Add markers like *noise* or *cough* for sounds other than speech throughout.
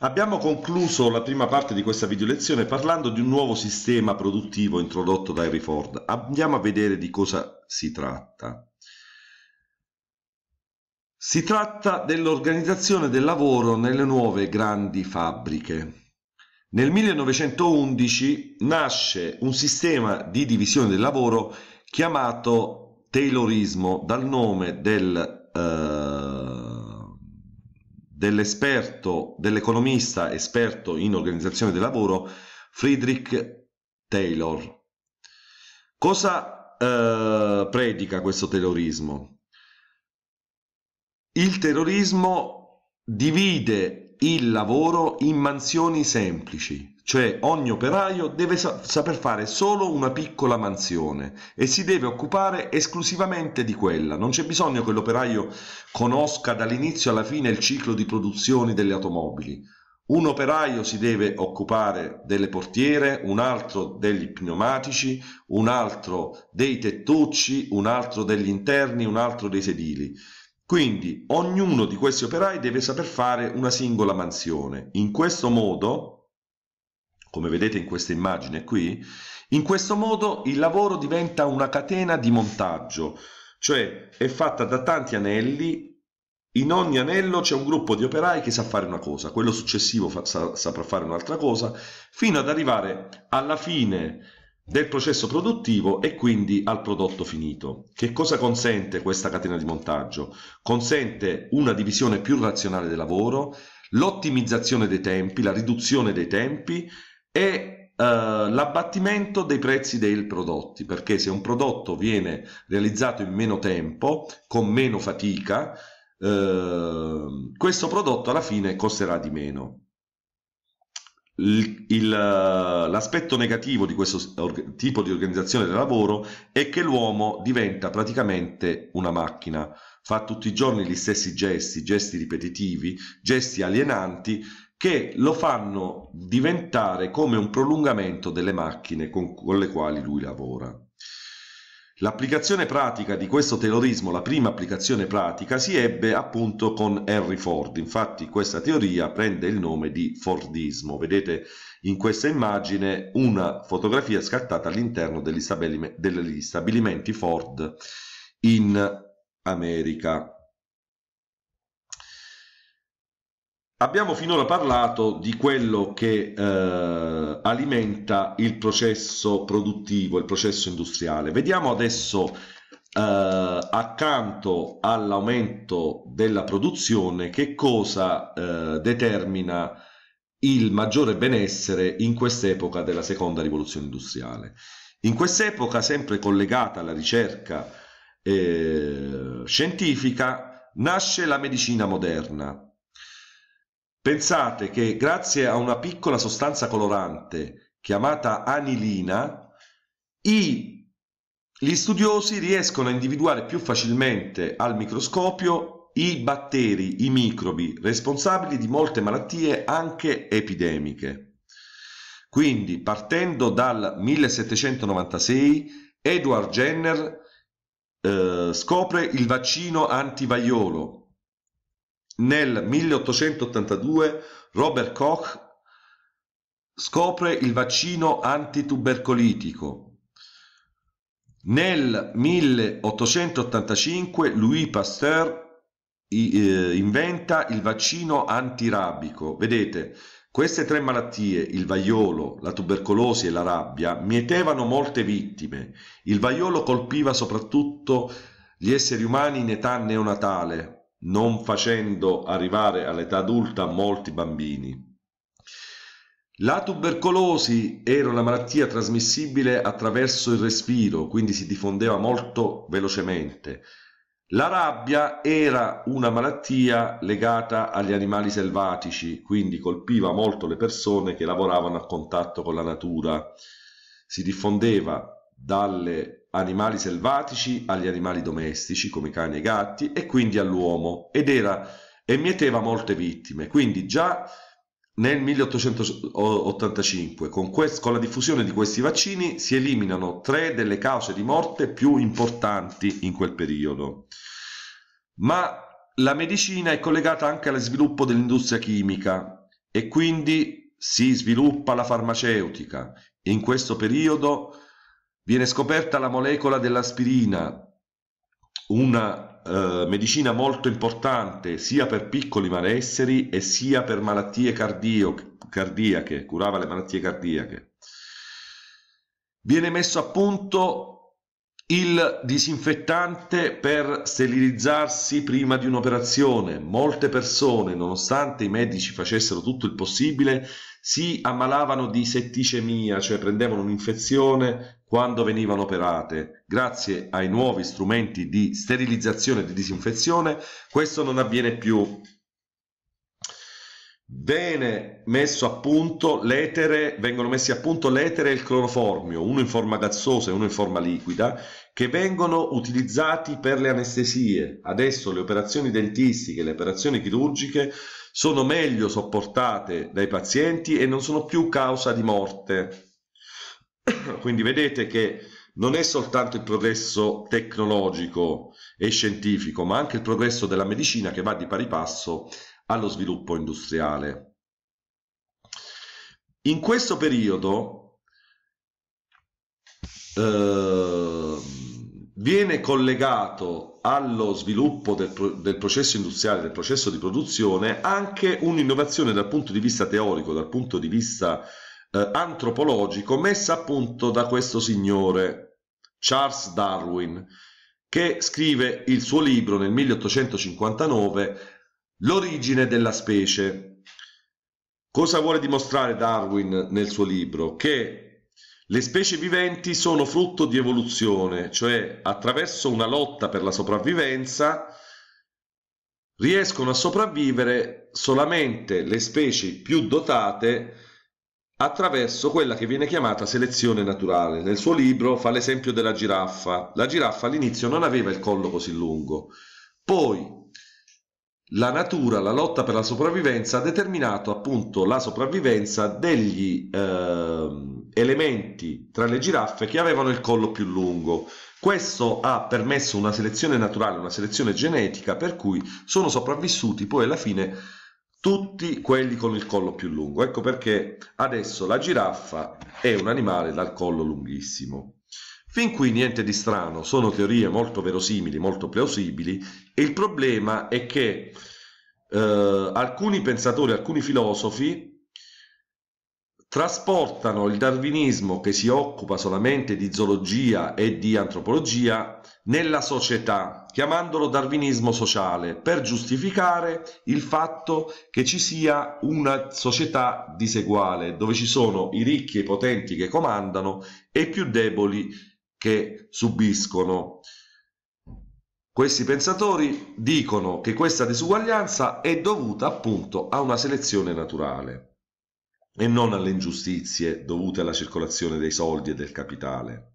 Abbiamo concluso la prima parte di questa video lezione parlando di un nuovo sistema produttivo introdotto da Harry Ford. Andiamo a vedere di cosa si tratta. Si tratta dell'organizzazione del lavoro nelle nuove grandi fabbriche. Nel 1911 nasce un sistema di divisione del lavoro chiamato Taylorismo dal nome del eh, dell'esperto, dell'economista esperto in organizzazione del lavoro Friedrich Taylor. Cosa eh, predica questo terrorismo? Il terrorismo divide il lavoro in mansioni semplici, cioè ogni operaio deve sa saper fare solo una piccola mansione e si deve occupare esclusivamente di quella. Non c'è bisogno che l'operaio conosca dall'inizio alla fine il ciclo di produzione delle automobili. Un operaio si deve occupare delle portiere, un altro degli pneumatici, un altro dei tettucci, un altro degli interni, un altro dei sedili. Quindi ognuno di questi operai deve saper fare una singola mansione. In questo modo, come vedete in questa immagine qui, in questo modo il lavoro diventa una catena di montaggio, cioè è fatta da tanti anelli, in ogni anello c'è un gruppo di operai che sa fare una cosa, quello successivo fa, sa, saprà fare un'altra cosa, fino ad arrivare alla fine del processo produttivo e quindi al prodotto finito. Che cosa consente questa catena di montaggio? Consente una divisione più razionale del lavoro, l'ottimizzazione dei tempi, la riduzione dei tempi e eh, l'abbattimento dei prezzi dei prodotti, perché se un prodotto viene realizzato in meno tempo, con meno fatica, eh, questo prodotto alla fine costerà di meno. Eh, l'aspetto negativo di questo tipo di organizzazione del lavoro è che l'uomo diventa praticamente una macchina, fa tutti i giorni gli stessi gesti, gesti ripetitivi, gesti alienanti che lo fanno diventare come un prolungamento delle macchine con, con le quali lui lavora. L'applicazione pratica di questo terrorismo, la prima applicazione pratica, si ebbe appunto con Henry Ford. Infatti questa teoria prende il nome di Fordismo. Vedete in questa immagine una fotografia scattata all'interno degli, stabilimenti Ford in America. Abbiamo finora parlato di quello che eh, alimenta il processo produttivo, il processo industriale. Vediamo adesso eh, accanto all'aumento della produzione che cosa eh, determina il maggiore benessere in quest'epoca della seconda rivoluzione industriale. In quest'epoca, sempre collegata alla ricerca eh, scientifica, nasce la medicina moderna Pensate che grazie a una piccola sostanza colorante chiamata anilina, i, gli studiosi riescono a individuare più facilmente al microscopio i batteri, i microbi responsabili di molte malattie anche epidemiche. Quindi, partendo dal 1796, Edward Jenner eh, scopre il vaccino antivaiolo nel 1882 Robert Koch scopre il vaccino antitubercolitico. Nel 1885 Louis Pasteur eh, inventa il vaccino antirabico. Vedete, queste tre malattie, il vaiolo, la tubercolosi e la rabbia, mietevano molte vittime. Il vaiolo colpiva soprattutto gli esseri umani in età neonatale, non facendo arrivare all'età adulta molti bambini. La tubercolosi era una malattia trasmissibile attraverso il respiro, quindi si diffondeva molto velocemente. La rabbia era una malattia legata agli animali selvatici, quindi colpiva molto le persone che lavoravano a contatto con la natura. Si diffondeva dalle animali selvatici agli animali domestici come cani e gatti e quindi all'uomo ed era e mieteva molte vittime quindi già nel 1885 con, quest, con la diffusione di questi vaccini si eliminano tre delle cause di morte più importanti in quel periodo ma la medicina è collegata anche allo sviluppo dell'industria chimica e quindi si sviluppa la farmaceutica in questo periodo Viene scoperta la molecola dell'aspirina, una eh, medicina molto importante sia per piccoli malesseri e sia per malattie cardio cardiache, curava le malattie cardiache. Viene messo a punto il disinfettante per sterilizzarsi prima di un'operazione. Molte persone, nonostante i medici facessero tutto il possibile, si ammalavano di setticemia, cioè prendevano un'infezione quando venivano operate. Grazie ai nuovi strumenti di sterilizzazione e di disinfezione questo non avviene più. Bene messo a punto l'etere, vengono messi a punto l'etere e il cloroformio, uno in forma gassosa e uno in forma liquida, che vengono utilizzati per le anestesie. Adesso le operazioni dentistiche, le operazioni chirurgiche sono meglio sopportate dai pazienti e non sono più causa di morte. *coughs* Quindi vedete che non è soltanto il progresso tecnologico e scientifico, ma anche il progresso della medicina che va di pari passo allo sviluppo industriale. In questo periodo eh, viene collegato allo sviluppo del, pro del, processo industriale, del processo di produzione, anche un'innovazione dal punto di vista teorico, dal punto di vista eh, antropologico, messa a punto da questo signore, Charles Darwin, che scrive il suo libro nel 1859 L'origine della specie. Cosa vuole dimostrare Darwin nel suo libro? Che le specie viventi sono frutto di evoluzione, cioè attraverso una lotta per la sopravvivenza riescono a sopravvivere solamente le specie più dotate attraverso quella che viene chiamata selezione naturale. Nel suo libro fa l'esempio della giraffa. La giraffa all'inizio non aveva il collo così lungo, poi la natura, la lotta per la sopravvivenza ha determinato appunto la sopravvivenza degli eh, elementi tra le giraffe che avevano il collo più lungo. Questo ha permesso una selezione naturale, una selezione genetica, per cui sono sopravvissuti poi alla fine tutti quelli con il collo più lungo. Ecco perché adesso la giraffa è un animale dal collo lunghissimo. Fin qui niente di strano, sono teorie molto verosimili, molto plausibili e il problema è che eh, alcuni pensatori, alcuni filosofi trasportano il darwinismo che si occupa solamente di zoologia e di antropologia nella società, chiamandolo darwinismo sociale, per giustificare il fatto che ci sia una società diseguale, dove ci sono i ricchi e i potenti che comandano e i più deboli che che subiscono. Questi pensatori dicono che questa disuguaglianza è dovuta appunto a una selezione naturale e non alle ingiustizie dovute alla circolazione dei soldi e del capitale.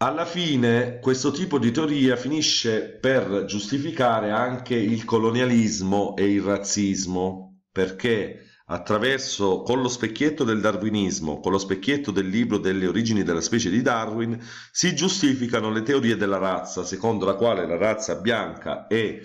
Alla fine questo tipo di teoria finisce per giustificare anche il colonialismo e il razzismo, perché attraverso, con lo specchietto del darwinismo, con lo specchietto del libro delle origini della specie di Darwin, si giustificano le teorie della razza, secondo la quale la razza bianca è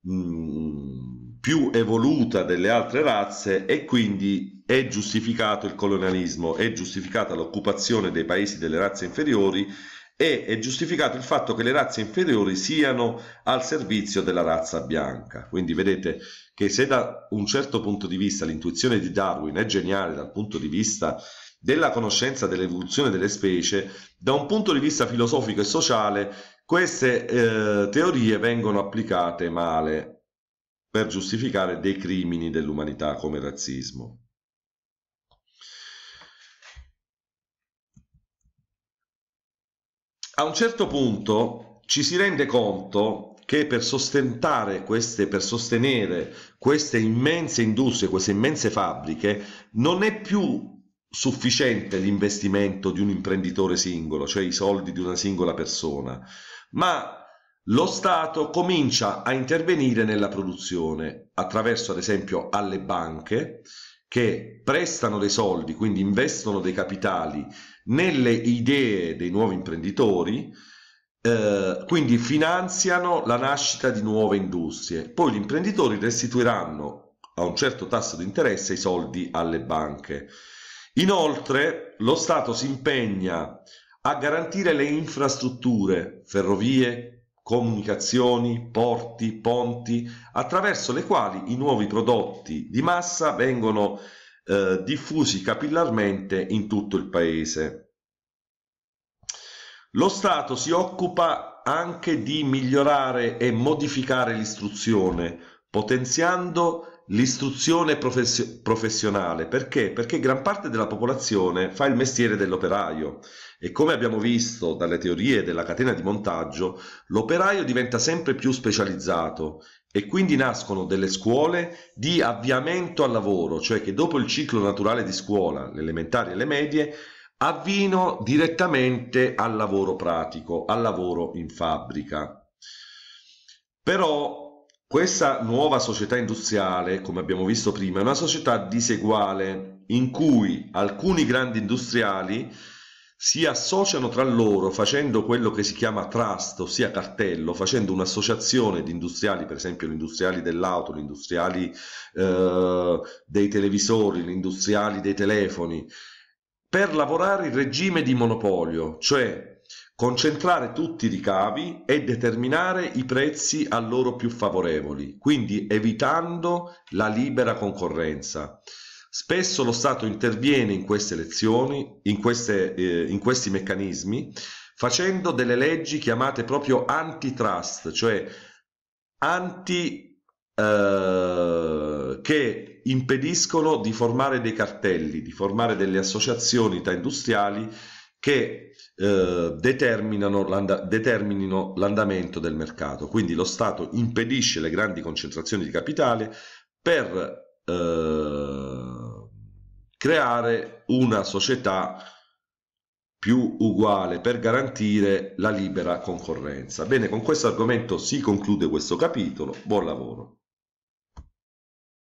mh, mm, più evoluta delle altre razze e quindi è giustificato il colonialismo, è giustificata l'occupazione dei paesi delle razze inferiori e è giustificato il fatto che le razze inferiori siano al servizio della razza bianca. Quindi vedete che se da un certo punto di vista l'intuizione di Darwin è geniale dal punto di vista della conoscenza dell'evoluzione delle specie, da un punto di vista filosofico e sociale queste eh, teorie vengono applicate male per giustificare dei crimini dell'umanità come il razzismo. a un certo punto ci si rende conto che per, queste, per sostenere queste immense industrie, queste immense fabbriche, non è più sufficiente l'investimento di un imprenditore singolo, cioè i soldi di una singola persona, ma lo Stato comincia a intervenire nella produzione attraverso ad esempio alle banche che prestano dei soldi, quindi investono dei capitali nelle idee dei nuovi imprenditori, eh, quindi finanziano la nascita di nuove industrie. Poi gli imprenditori restituiranno a un certo tasso di interesse i soldi alle banche. Inoltre lo Stato si impegna a garantire le infrastrutture, ferrovie, comunicazioni, porti, ponti, attraverso le quali i nuovi prodotti di massa vengono eh, diffusi capillarmente in tutto il paese. Lo Stato si occupa anche di migliorare e modificare l'istruzione, potenziando l'istruzione profes professionale. Perché? Perché gran parte della popolazione fa il mestiere dell'operaio e come abbiamo visto dalle teorie della catena di montaggio, l'operaio diventa sempre più specializzato e quindi nascono delle scuole di avviamento al lavoro, cioè che dopo il ciclo naturale di scuola, le elementari e le medie, avvino direttamente al lavoro pratico, al lavoro in fabbrica. Però questa nuova società industriale, come abbiamo visto prima, è una società diseguale in cui alcuni grandi industriali si associano tra loro facendo quello che si chiama trust, ossia cartello, facendo un'associazione di industriali, per esempio gli industriali dell'auto, gli industriali eh, dei televisori, gli industriali dei telefoni, per lavorare in regime di monopolio, cioè concentrare tutti i ricavi e determinare i prezzi a loro più favorevoli, quindi evitando la libera concorrenza. Spesso lo Stato interviene in queste elezioni, in, queste, eh, in questi meccanismi, facendo delle leggi chiamate proprio antitrust, cioè anti eh, che impediscono di formare dei cartelli, di formare delle associazioni tra industriali che eh, determinino l'andamento del mercato. Quindi lo Stato impedisce le grandi concentrazioni di capitale per eh, creare una società più uguale per garantire la libera concorrenza. Bene, con questo argomento si conclude questo capitolo. Buon lavoro.